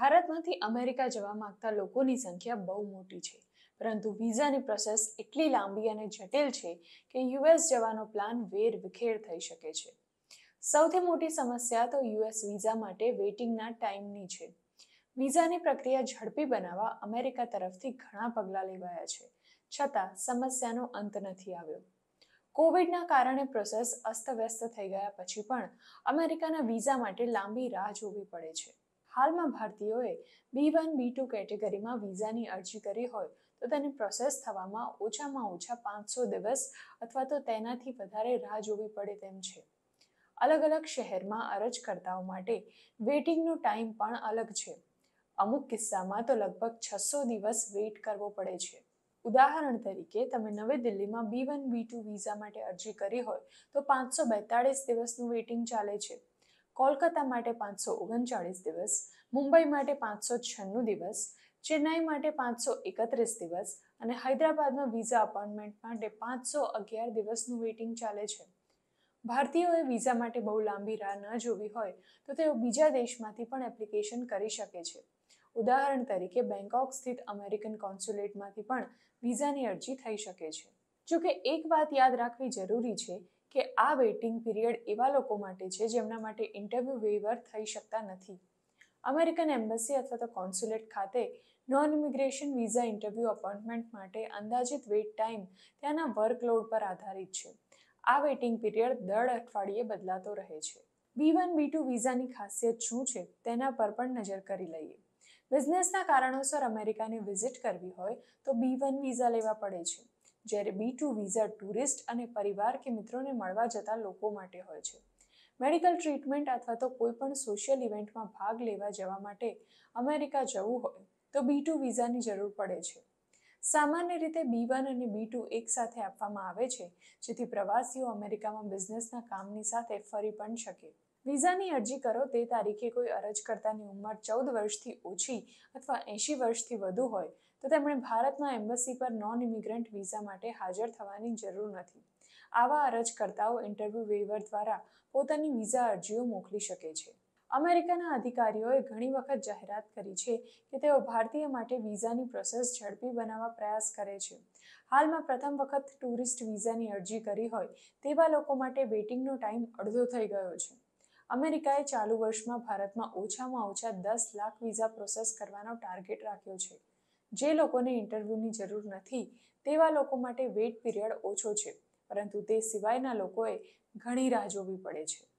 ભારતમાંથી અમેરિકા જવા માગતા લોકોની સંખ્યા બહુ મોટી છે પરંતુ વિઝાની પ્રોસેસ એટલી લાંબી અને જટિલ છે કે યુએસ જવાનો પ્લાન વેર વિખેર થઈ શકે છે સૌથી મોટી સમસ્યા તો યુએસ વિઝા માટે વેઇટિંગના ટાઈમની છે વિઝાની પ્રક્રિયા ઝડપી બનાવવા અમેરિકા તરફથી ઘણા પગલાં લેવાયા છે છતાં સમસ્યાનો અંત નથી આવ્યો કોવિડના કારણે પ્રોસેસ અસ્તવ્યસ્ત થઈ ગયા પછી પણ અમેરિકાના વિઝા માટે લાંબી રાહ જોવી પડે છે હાલમાં ભારતીયોએ બી વન બી ટુ કેટેગરીમાં વિઝાની અરજી કરી હોય તો તેને પ્રોસેસ થવામાં ઓછામાં ઓછા પાંચસો દિવસ અથવા તો તેનાથી વધારે રાહ જોવી પડે તેમ છે અલગ અલગ શહેરમાં અરજકર્તાઓ માટે વેઇટિંગનો ટાઈમ પણ અલગ છે અમુક કિસ્સામાં તો લગભગ છસો દિવસ વેઇટ કરવો પડે છે ઉદાહરણ તરીકે તમે નવી દિલ્હીમાં B one B two visa માટે અરજી કરી હોય તો પાંચસો બેતાળીસ દિવસનું વેઇટિંગ ચાલે છે કોલકાતા માટે પાંચસો ઓગણચાળીસ દિવસ મુંબઈ માટે પાંચસો છન્નું દિવસ ચેન્નાઈ માટે પાંચસો એકત્રીસ દિવસ અને હૈદરાબાદમાં વિઝા અપોઇન્ટમેન્ટ માટે પાંચસો અગિયાર દિવસનું વેઇટિંગ ચાલે છે ભારતીયોએ વિઝા માટે બહુ લાંબી રાહ ન જોવી હોય તો તેઓ બીજા દેશમાંથી પણ એપ્લિકેશન કરી શકે છે ઉદાહરણ તરીકે બેંકોક સ્થિત અમેરિકન કોન્સ્યુલેટમાંથી પણ વિઝાની અરજી થઈ શકે છે જોકે એક વાત યાદ રાખવી જરૂરી છે કે આ વેઇટિંગ પીરિયડ એવા લોકો માટે છે જેમના માટે ઇન્ટરવ્યૂ વેવર થઈ શકતા નથી અમેરિકન એમ્બસી અથવા તો કોન્સ્યુલેટ ખાતે non immigration visa interview appointment માટે અંદાજિત વેઇટ ટાઈમ ત્યાંના વર્કલોડ પર આધારિત છે આ વેઇટિંગ પીરિયડ દર અઠવાડિયે બદલાતો રહે છે બી વન બી ટુ વિઝાની ખાસિયત શું છે તેના પર પણ નજર કરી લઈએ બિઝનેસના કારણોસર અમેરિકાને વિઝિટ કરવી હોય તો બી વન વિઝા લેવા પડે છે જ્યારે બી ટુ વિઝા ટુરિસ્ટ અને પરિવાર કે મિત્રોને મળવા જતા લોકો માટે હોય છે મેડિકલ ટ્રીટમેન્ટ અથવા તો કોઈપણ સોશિયલ ઇવેન્ટમાં ભાગ લેવા જવા માટે અમેરિકા જવું હોય તો બી ટુ વિઝાની જરૂર પડે છે સામાન્ય રીતે બી વન અને બી ટુ એકસાથે આપવામાં આવે છે જેથી પ્રવાસીઓ અમેરિકામાં બિઝનેસના કામની સાથે ફરી પણ શકે વિઝાની અરજી કરો તે તારીખે કોઈ અરજકર્તાની ઉંમર ચૌદ વર્ષથી ઓછી અથવા એંશી વર્ષથી વધુ હોય તો તેમણે ભારતમાં એમ્બસી પર નોન ઇમિગ્રન્ટ વિઝા માટે હાજર થવાની જરૂર નથી આવા અરજકર્તાઓ ઇન્ટરવ્યૂ વેવર દ્વારા પોતાની વિઝા અરજીઓ મોકલી શકે છે અમેરિકાના અધિકારીઓએ ઘણી વખત જાહેરાત કરી છે કે તેઓ ભારતીય માટે વિઝાની પ્રોસેસ ઝડપી બનાવવા પ્રયાસ કરે છે હાલમાં પ્રથમ વખત ટુરિસ્ટ વિઝાની અરજી કરી હોય તેવા લોકો માટે વેઇટિંગનો ટાઈમ અડધો થઈ ગયો છે અમેરિકાએ ચાલુ વર્ષમાં ભારતમાં ઓછામાં ઓછા દસ લાખ વિઝા પ્રોસેસ કરવાનો ટાર્ગેટ રાખ્યો છે જે લોકોને ઇન્ટરવ્યૂની જરૂર નથી તેવા લોકો માટે વેઇટ પીરિયડ ઓછો છે પરંતુ તે સિવાયના લોકોએ ઘણી રાહ જોવી પડે છે